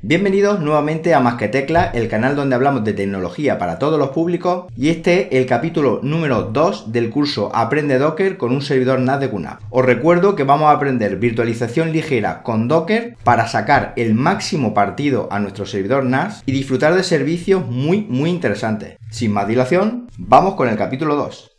Bienvenidos nuevamente a Más que Tecla, el canal donde hablamos de tecnología para todos los públicos y este el capítulo número 2 del curso Aprende Docker con un servidor NAS de QNAP. Os recuerdo que vamos a aprender virtualización ligera con Docker para sacar el máximo partido a nuestro servidor NAS y disfrutar de servicios muy muy interesantes. Sin más dilación, vamos con el capítulo 2.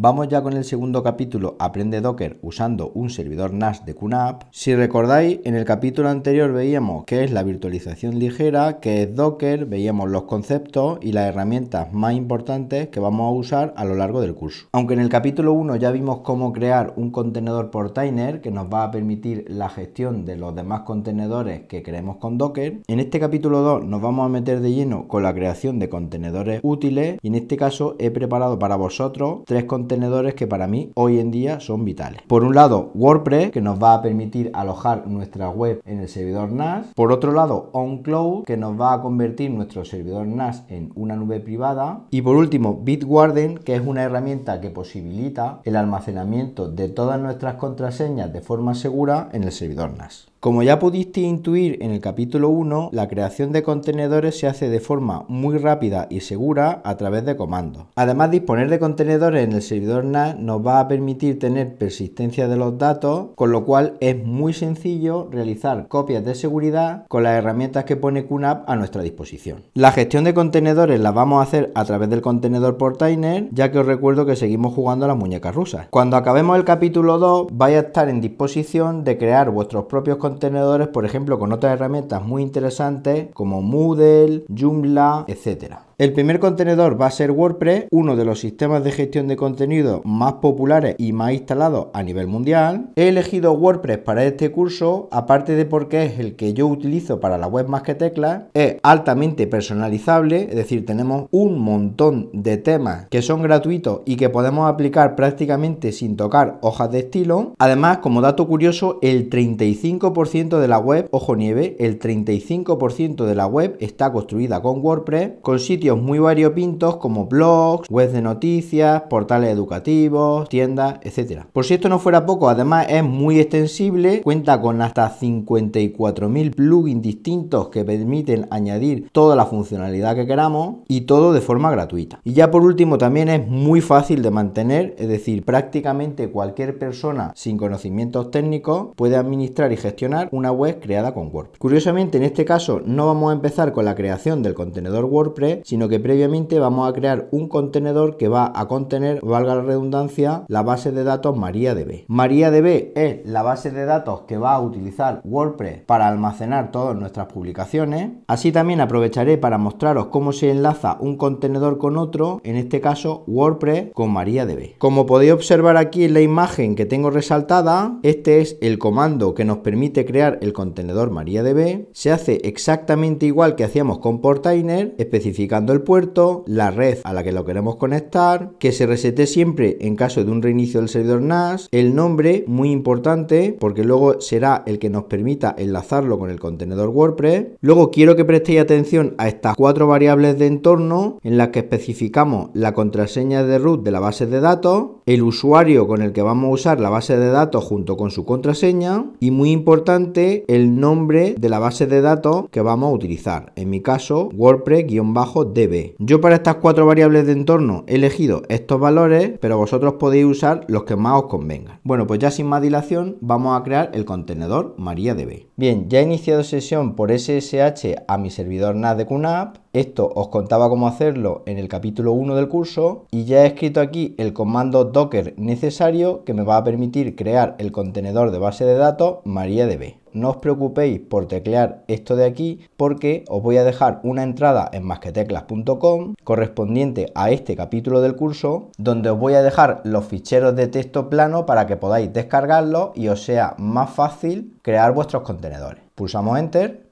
Vamos ya con el segundo capítulo, Aprende Docker usando un servidor NAS de QNAP. Si recordáis, en el capítulo anterior veíamos qué es la virtualización ligera, qué es Docker, veíamos los conceptos y las herramientas más importantes que vamos a usar a lo largo del curso. Aunque en el capítulo 1 ya vimos cómo crear un contenedor por portainer que nos va a permitir la gestión de los demás contenedores que creemos con Docker, en este capítulo 2 nos vamos a meter de lleno con la creación de contenedores útiles y en este caso he preparado para vosotros tres contenedores contenedores que para mí hoy en día son vitales. Por un lado, WordPress, que nos va a permitir alojar nuestra web en el servidor NAS. Por otro lado, OnCloud, que nos va a convertir nuestro servidor NAS en una nube privada. Y por último, Bitwarden, que es una herramienta que posibilita el almacenamiento de todas nuestras contraseñas de forma segura en el servidor NAS. Como ya pudiste intuir en el capítulo 1, la creación de contenedores se hace de forma muy rápida y segura a través de comandos. Además, disponer de contenedores en el servidor NAS nos va a permitir tener persistencia de los datos, con lo cual es muy sencillo realizar copias de seguridad con las herramientas que pone QNAP a nuestra disposición. La gestión de contenedores la vamos a hacer a través del contenedor Portainer, ya que os recuerdo que seguimos jugando a las muñecas rusas. Cuando acabemos el capítulo 2, vais a estar en disposición de crear vuestros propios contenedores contenedores, por ejemplo, con otras herramientas muy interesantes como Moodle, Joomla, etcétera. El primer contenedor va a ser WordPress, uno de los sistemas de gestión de contenido más populares y más instalados a nivel mundial. He elegido WordPress para este curso, aparte de porque es el que yo utilizo para la web más que teclas, es altamente personalizable, es decir, tenemos un montón de temas que son gratuitos y que podemos aplicar prácticamente sin tocar hojas de estilo. Además, como dato curioso, el 35% de la web, ojo nieve, el 35% de la web está construida con WordPress, con sitios muy variopintos como blogs, webs de noticias, portales educativos, tiendas, etcétera. Por si esto no fuera poco, además es muy extensible, cuenta con hasta 54.000 plugins distintos que permiten añadir toda la funcionalidad que queramos y todo de forma gratuita. Y ya por último también es muy fácil de mantener, es decir, prácticamente cualquier persona sin conocimientos técnicos puede administrar y gestionar una web creada con WordPress. Curiosamente en este caso no vamos a empezar con la creación del contenedor WordPress, sino sino que previamente vamos a crear un contenedor que va a contener, valga la redundancia, la base de datos MariaDB. MariaDB es la base de datos que va a utilizar WordPress para almacenar todas nuestras publicaciones. Así también aprovecharé para mostraros cómo se enlaza un contenedor con otro, en este caso WordPress con MariaDB. Como podéis observar aquí en la imagen que tengo resaltada, este es el comando que nos permite crear el contenedor MariaDB. Se hace exactamente igual que hacíamos con Portainer, especificando el puerto, la red a la que lo queremos conectar, que se resete siempre en caso de un reinicio del servidor NAS, el nombre, muy importante, porque luego será el que nos permita enlazarlo con el contenedor WordPress. Luego quiero que prestéis atención a estas cuatro variables de entorno en las que especificamos la contraseña de root de la base de datos, el usuario con el que vamos a usar la base de datos junto con su contraseña y muy importante el nombre de la base de datos que vamos a utilizar. En mi caso, WordPress-d yo para estas cuatro variables de entorno he elegido estos valores, pero vosotros podéis usar los que más os convengan. Bueno, pues ya sin más dilación vamos a crear el contenedor MariaDB. Bien, ya he iniciado sesión por SSH a mi servidor NAS de QNAP esto os contaba cómo hacerlo en el capítulo 1 del curso y ya he escrito aquí el comando docker necesario que me va a permitir crear el contenedor de base de datos MariaDB. No os preocupéis por teclear esto de aquí porque os voy a dejar una entrada en masqueteclas.com correspondiente a este capítulo del curso donde os voy a dejar los ficheros de texto plano para que podáis descargarlos y os sea más fácil crear vuestros contenedores. Pulsamos Enter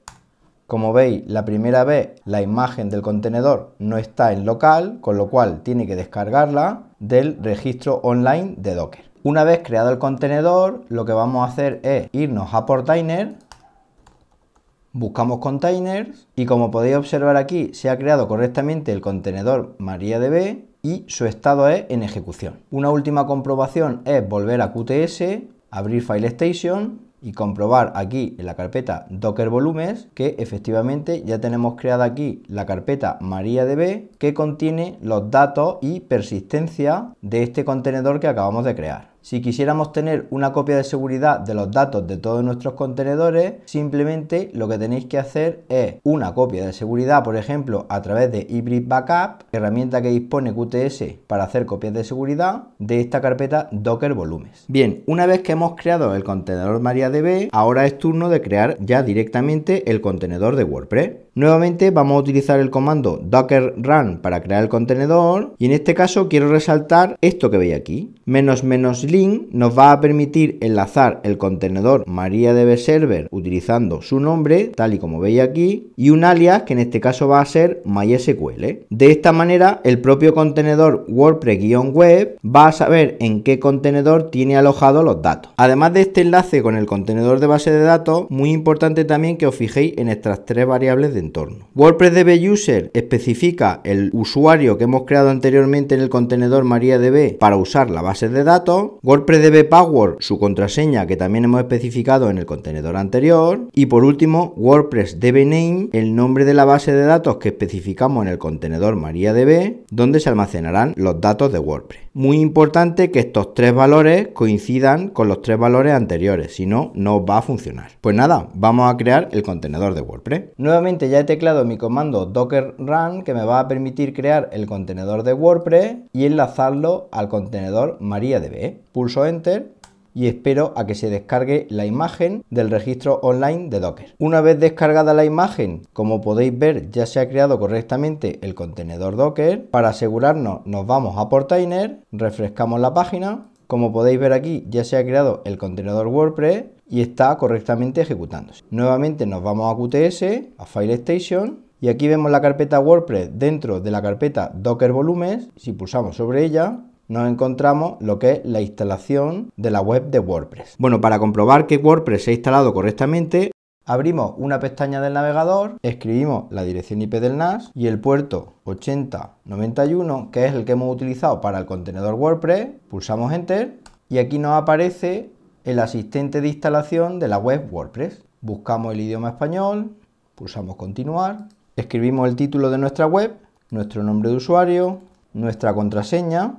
como veis, la primera vez la imagen del contenedor no está en local, con lo cual tiene que descargarla del registro online de Docker. Una vez creado el contenedor, lo que vamos a hacer es irnos a Portainer, buscamos containers y como podéis observar aquí se ha creado correctamente el contenedor MariaDB y su estado es en ejecución. Una última comprobación es volver a QTS, abrir File Station y comprobar aquí en la carpeta docker volumes que efectivamente ya tenemos creada aquí la carpeta mariadb que contiene los datos y persistencia de este contenedor que acabamos de crear. Si quisiéramos tener una copia de seguridad de los datos de todos nuestros contenedores, simplemente lo que tenéis que hacer es una copia de seguridad, por ejemplo, a través de Hybrid Backup, herramienta que dispone QTS para hacer copias de seguridad de esta carpeta Docker Volumes. Bien, una vez que hemos creado el contenedor MariaDB, ahora es turno de crear ya directamente el contenedor de WordPress. Nuevamente vamos a utilizar el comando docker run para crear el contenedor y en este caso quiero resaltar esto que veis aquí. Menos menos link nos va a permitir enlazar el contenedor MariaDB Server utilizando su nombre, tal y como veis aquí, y un alias que en este caso va a ser MySQL. De esta manera el propio contenedor WordPress-web va a saber en qué contenedor tiene alojado los datos. Además de este enlace con el contenedor de base de datos, muy importante también que os fijéis en estas tres variables de entorno. WordPress DB User especifica el usuario que hemos creado anteriormente en el contenedor MariaDB para usar la base de datos. WordPress DB Power su contraseña que también hemos especificado en el contenedor anterior. Y por último, WordPress DB Name, el nombre de la base de datos que especificamos en el contenedor MariaDB, donde se almacenarán los datos de WordPress. Muy importante que estos tres valores coincidan con los tres valores anteriores, si no, no va a funcionar. Pues nada, vamos a crear el contenedor de WordPress. Nuevamente ya he teclado mi comando docker run que me va a permitir crear el contenedor de WordPress y enlazarlo al contenedor MariaDB. Pulso enter y espero a que se descargue la imagen del registro online de Docker. Una vez descargada la imagen, como podéis ver ya se ha creado correctamente el contenedor Docker. Para asegurarnos nos vamos a Portainer, refrescamos la página. Como podéis ver aquí ya se ha creado el contenedor WordPress y está correctamente ejecutándose. Nuevamente nos vamos a QTS, a File Station y aquí vemos la carpeta WordPress dentro de la carpeta Docker Volumes. Si pulsamos sobre ella, nos encontramos lo que es la instalación de la web de WordPress. Bueno, para comprobar que WordPress se ha instalado correctamente, abrimos una pestaña del navegador, escribimos la dirección IP del NAS y el puerto 8091, que es el que hemos utilizado para el contenedor WordPress, pulsamos Enter y aquí nos aparece el asistente de instalación de la web WordPress. Buscamos el idioma español, pulsamos continuar, escribimos el título de nuestra web, nuestro nombre de usuario, nuestra contraseña,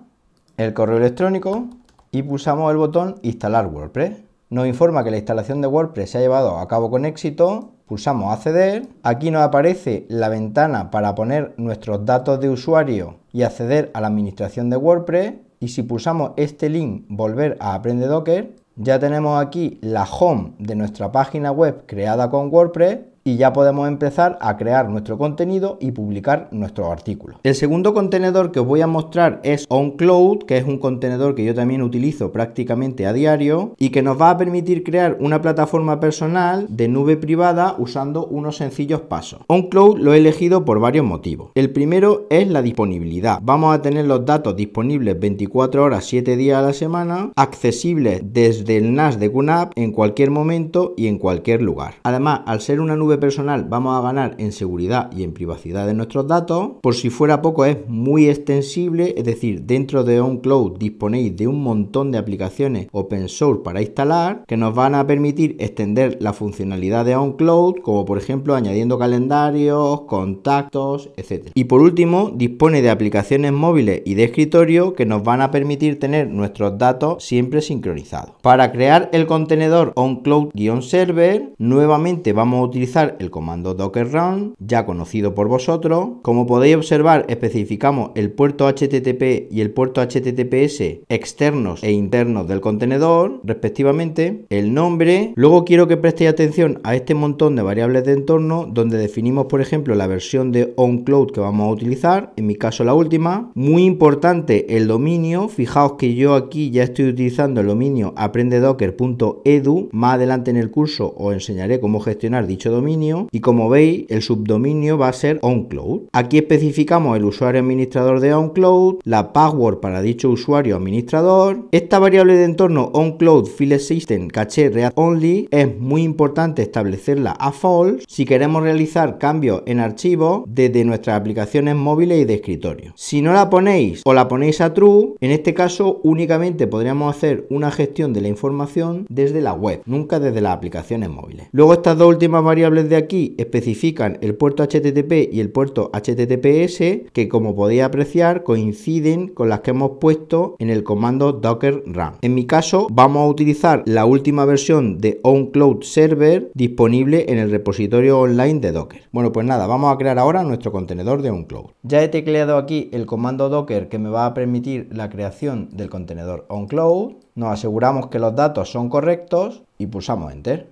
el correo electrónico y pulsamos el botón instalar WordPress. Nos informa que la instalación de WordPress se ha llevado a cabo con éxito, pulsamos acceder, aquí nos aparece la ventana para poner nuestros datos de usuario y acceder a la administración de WordPress y si pulsamos este link volver a Aprende Docker ya tenemos aquí la home de nuestra página web creada con WordPress y ya podemos empezar a crear nuestro contenido y publicar nuestros artículos. El segundo contenedor que os voy a mostrar es OnCloud, que es un contenedor que yo también utilizo prácticamente a diario y que nos va a permitir crear una plataforma personal de nube privada usando unos sencillos pasos. OnCloud lo he elegido por varios motivos. El primero es la disponibilidad. Vamos a tener los datos disponibles 24 horas, 7 días a la semana, accesibles desde el NAS de QNAP en cualquier momento y en cualquier lugar. Además, al ser una nube personal vamos a ganar en seguridad y en privacidad de nuestros datos. Por si fuera poco, es muy extensible, es decir, dentro de OnCloud disponéis de un montón de aplicaciones open source para instalar que nos van a permitir extender la funcionalidad de OnCloud, como por ejemplo añadiendo calendarios, contactos, etcétera Y por último, dispone de aplicaciones móviles y de escritorio que nos van a permitir tener nuestros datos siempre sincronizados. Para crear el contenedor OnCloud-server, nuevamente vamos a utilizar el comando docker run, ya conocido por vosotros. Como podéis observar, especificamos el puerto HTTP y el puerto HTTPS externos e internos del contenedor, respectivamente, el nombre. Luego quiero que prestéis atención a este montón de variables de entorno donde definimos, por ejemplo, la versión de OnCloud que vamos a utilizar, en mi caso la última. Muy importante el dominio, fijaos que yo aquí ya estoy utilizando el dominio aprendedocker.edu, más adelante en el curso os enseñaré cómo gestionar dicho dominio y como veis el subdominio va a ser OnCloud. Aquí especificamos el usuario administrador de OnCloud, la password para dicho usuario administrador. Esta variable de entorno OnCloud File System Cache React Only es muy importante establecerla a false si queremos realizar cambios en archivos desde nuestras aplicaciones móviles y de escritorio. Si no la ponéis o la ponéis a true, en este caso únicamente podríamos hacer una gestión de la información desde la web, nunca desde las aplicaciones móviles. Luego estas dos últimas variables de aquí especifican el puerto HTTP y el puerto HTTPS que como podéis apreciar coinciden con las que hemos puesto en el comando docker run. En mi caso vamos a utilizar la última versión de OnCloud Server disponible en el repositorio online de docker. Bueno pues nada, vamos a crear ahora nuestro contenedor de OnCloud. Ya he tecleado aquí el comando docker que me va a permitir la creación del contenedor OnCloud. Nos aseguramos que los datos son correctos y pulsamos Enter.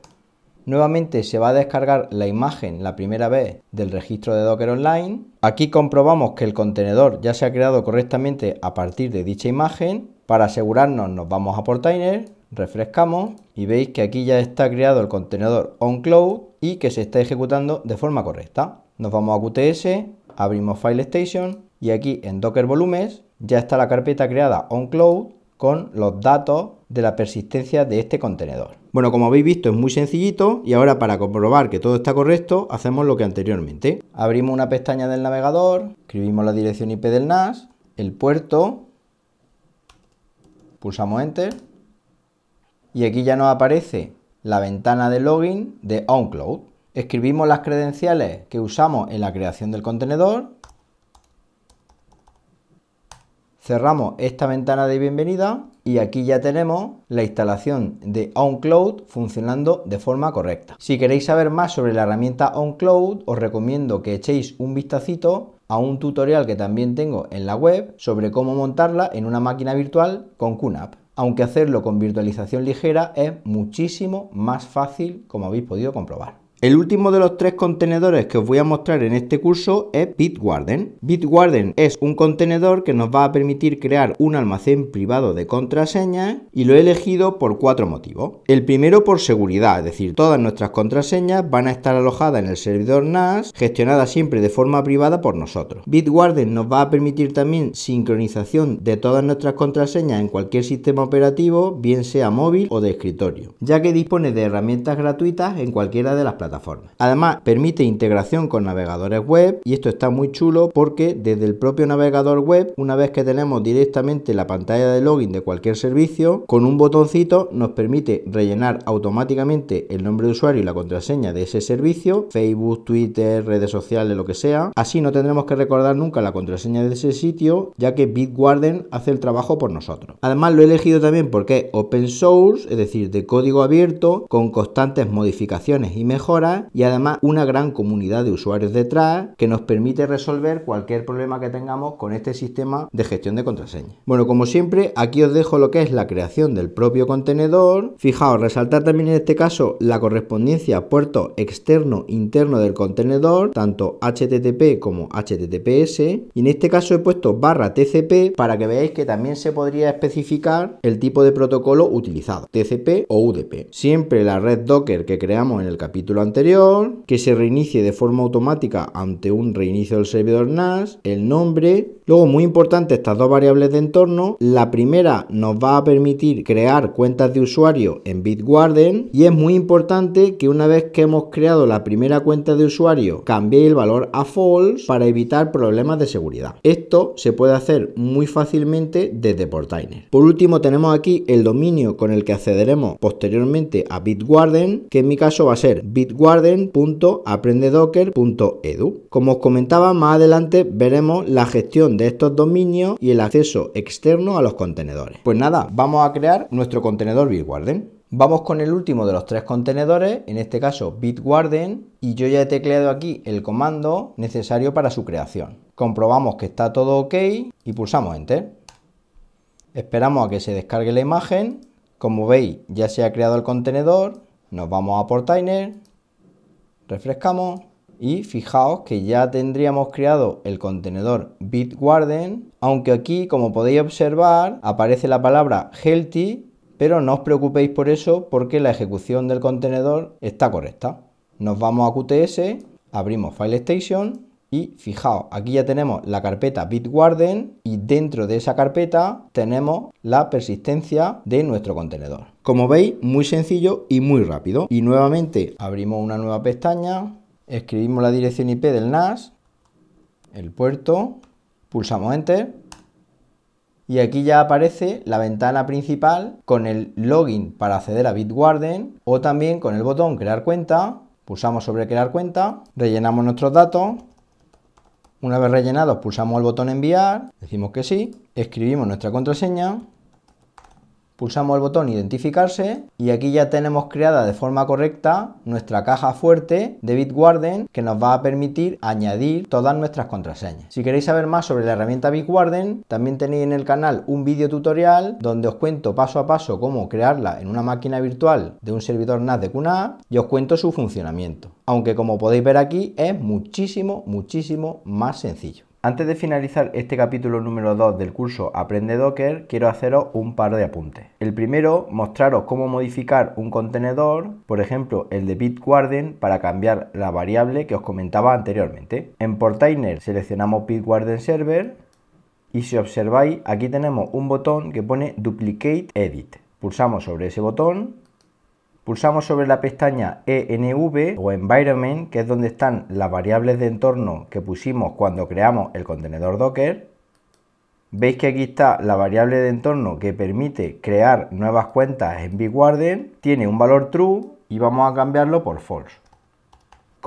Nuevamente se va a descargar la imagen la primera vez del registro de Docker Online. Aquí comprobamos que el contenedor ya se ha creado correctamente a partir de dicha imagen. Para asegurarnos nos vamos a Portainer, refrescamos y veis que aquí ya está creado el contenedor OnCloud y que se está ejecutando de forma correcta. Nos vamos a QTS, abrimos File Station y aquí en Docker Volumes ya está la carpeta creada OnCloud con los datos de la persistencia de este contenedor. Bueno, como habéis visto es muy sencillito y ahora para comprobar que todo está correcto hacemos lo que anteriormente. Abrimos una pestaña del navegador, escribimos la dirección IP del NAS, el puerto, pulsamos Enter y aquí ya nos aparece la ventana de login de OnCloud. Escribimos las credenciales que usamos en la creación del contenedor. Cerramos esta ventana de bienvenida y aquí ya tenemos la instalación de OnCloud funcionando de forma correcta. Si queréis saber más sobre la herramienta OnCloud, os recomiendo que echéis un vistacito a un tutorial que también tengo en la web sobre cómo montarla en una máquina virtual con QNAP. Aunque hacerlo con virtualización ligera es muchísimo más fácil como habéis podido comprobar. El último de los tres contenedores que os voy a mostrar en este curso es Bitwarden. Bitwarden es un contenedor que nos va a permitir crear un almacén privado de contraseñas y lo he elegido por cuatro motivos. El primero por seguridad, es decir, todas nuestras contraseñas van a estar alojadas en el servidor NAS, gestionadas siempre de forma privada por nosotros. Bitwarden nos va a permitir también sincronización de todas nuestras contraseñas en cualquier sistema operativo, bien sea móvil o de escritorio, ya que dispone de herramientas gratuitas en cualquiera de las plataformas Además, permite integración con navegadores web y esto está muy chulo porque desde el propio navegador web, una vez que tenemos directamente la pantalla de login de cualquier servicio, con un botoncito nos permite rellenar automáticamente el nombre de usuario y la contraseña de ese servicio, Facebook, Twitter, redes sociales, lo que sea. Así no tendremos que recordar nunca la contraseña de ese sitio, ya que Bitwarden hace el trabajo por nosotros. Además, lo he elegido también porque es open source, es decir, de código abierto, con constantes modificaciones y mejor y además una gran comunidad de usuarios detrás que nos permite resolver cualquier problema que tengamos con este sistema de gestión de contraseña. Bueno, como siempre, aquí os dejo lo que es la creación del propio contenedor. Fijaos, resaltar también en este caso la correspondencia puerto externo interno del contenedor, tanto HTTP como HTTPS. Y en este caso he puesto barra TCP para que veáis que también se podría especificar el tipo de protocolo utilizado, TCP o UDP. Siempre la red Docker que creamos en el capítulo anterior, que se reinicie de forma automática ante un reinicio del servidor NAS, el nombre. Luego, muy importante, estas dos variables de entorno. La primera nos va a permitir crear cuentas de usuario en Bitwarden y es muy importante que una vez que hemos creado la primera cuenta de usuario, cambie el valor a false para evitar problemas de seguridad. Esto se puede hacer muy fácilmente desde Portainer. Por último, tenemos aquí el dominio con el que accederemos posteriormente a Bitwarden, que en mi caso va a ser Bitwarden bitwarden.aprendedocker.edu Como os comentaba, más adelante veremos la gestión de estos dominios y el acceso externo a los contenedores. Pues nada, vamos a crear nuestro contenedor Bitwarden. Vamos con el último de los tres contenedores, en este caso Bitwarden, y yo ya he tecleado aquí el comando necesario para su creación. Comprobamos que está todo ok y pulsamos Enter. Esperamos a que se descargue la imagen. Como veis, ya se ha creado el contenedor. Nos vamos a Portainer refrescamos y fijaos que ya tendríamos creado el contenedor Bitwarden, aunque aquí como podéis observar aparece la palabra healthy, pero no os preocupéis por eso porque la ejecución del contenedor está correcta. Nos vamos a QTS, abrimos File Station y fijaos, aquí ya tenemos la carpeta Bitwarden y dentro de esa carpeta tenemos la persistencia de nuestro contenedor. Como veis, muy sencillo y muy rápido. Y nuevamente abrimos una nueva pestaña, escribimos la dirección IP del NAS, el puerto, pulsamos Enter y aquí ya aparece la ventana principal con el login para acceder a Bitwarden o también con el botón crear cuenta, pulsamos sobre crear cuenta, rellenamos nuestros datos una vez rellenados pulsamos el botón enviar, decimos que sí, escribimos nuestra contraseña Pulsamos el botón identificarse y aquí ya tenemos creada de forma correcta nuestra caja fuerte de Bitwarden que nos va a permitir añadir todas nuestras contraseñas. Si queréis saber más sobre la herramienta Bitwarden, también tenéis en el canal un vídeo tutorial donde os cuento paso a paso cómo crearla en una máquina virtual de un servidor NAS de QNAP y os cuento su funcionamiento. Aunque como podéis ver aquí es muchísimo, muchísimo más sencillo. Antes de finalizar este capítulo número 2 del curso Aprende Docker, quiero haceros un par de apuntes. El primero, mostraros cómo modificar un contenedor, por ejemplo el de Bitwarden, para cambiar la variable que os comentaba anteriormente. En Portainer seleccionamos Bitwarden Server y si observáis aquí tenemos un botón que pone Duplicate Edit. Pulsamos sobre ese botón Pulsamos sobre la pestaña ENV o Environment, que es donde están las variables de entorno que pusimos cuando creamos el contenedor Docker. Veis que aquí está la variable de entorno que permite crear nuevas cuentas en BigWarden. Tiene un valor true y vamos a cambiarlo por false.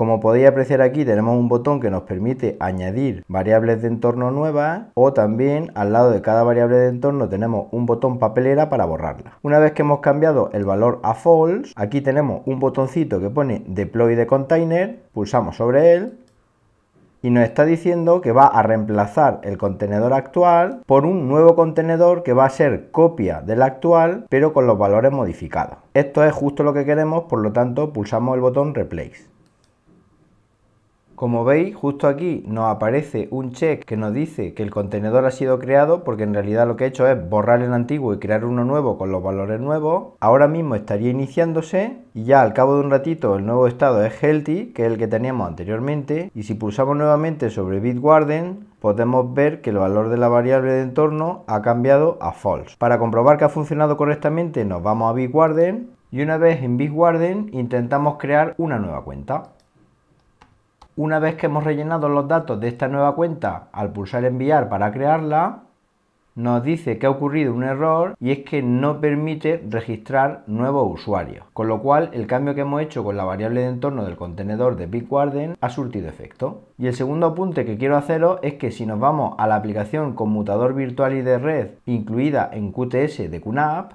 Como podéis apreciar aquí tenemos un botón que nos permite añadir variables de entorno nuevas o también al lado de cada variable de entorno tenemos un botón papelera para borrarla. Una vez que hemos cambiado el valor a false, aquí tenemos un botoncito que pone deploy de container, pulsamos sobre él y nos está diciendo que va a reemplazar el contenedor actual por un nuevo contenedor que va a ser copia del actual pero con los valores modificados. Esto es justo lo que queremos, por lo tanto pulsamos el botón replace. Como veis, justo aquí nos aparece un check que nos dice que el contenedor ha sido creado porque en realidad lo que he hecho es borrar el antiguo y crear uno nuevo con los valores nuevos. Ahora mismo estaría iniciándose y ya al cabo de un ratito el nuevo estado es healthy, que es el que teníamos anteriormente. Y si pulsamos nuevamente sobre Bitwarden, podemos ver que el valor de la variable de entorno ha cambiado a false. Para comprobar que ha funcionado correctamente nos vamos a Bitwarden y una vez en Bitwarden intentamos crear una nueva cuenta. Una vez que hemos rellenado los datos de esta nueva cuenta, al pulsar enviar para crearla, nos dice que ha ocurrido un error y es que no permite registrar nuevos usuarios. Con lo cual, el cambio que hemos hecho con la variable de entorno del contenedor de BigWarden ha surtido efecto. Y el segundo apunte que quiero haceros es que si nos vamos a la aplicación conmutador virtual y de red incluida en QTS de QNAP,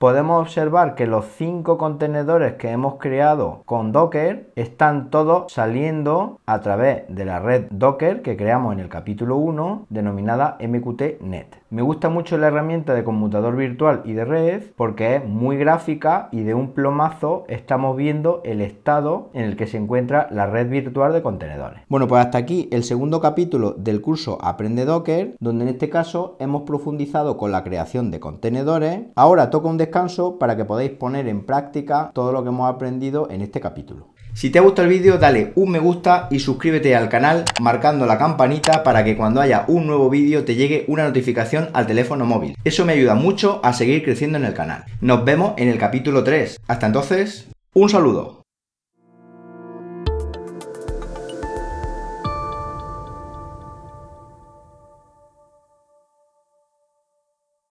podemos observar que los cinco contenedores que hemos creado con Docker están todos saliendo a través de la red Docker que creamos en el capítulo 1 denominada MQTNet. Me gusta mucho la herramienta de conmutador virtual y de red porque es muy gráfica y de un plomazo estamos viendo el estado en el que se encuentra la red virtual de contenedores. Bueno, pues hasta aquí el segundo capítulo del curso Aprende Docker, donde en este caso hemos profundizado con la creación de contenedores. Ahora toca un descanso para que podáis poner en práctica todo lo que hemos aprendido en este capítulo. Si te ha gustado el vídeo, dale un me gusta y suscríbete al canal marcando la campanita para que cuando haya un nuevo vídeo te llegue una notificación al teléfono móvil. Eso me ayuda mucho a seguir creciendo en el canal. Nos vemos en el capítulo 3. Hasta entonces, un saludo.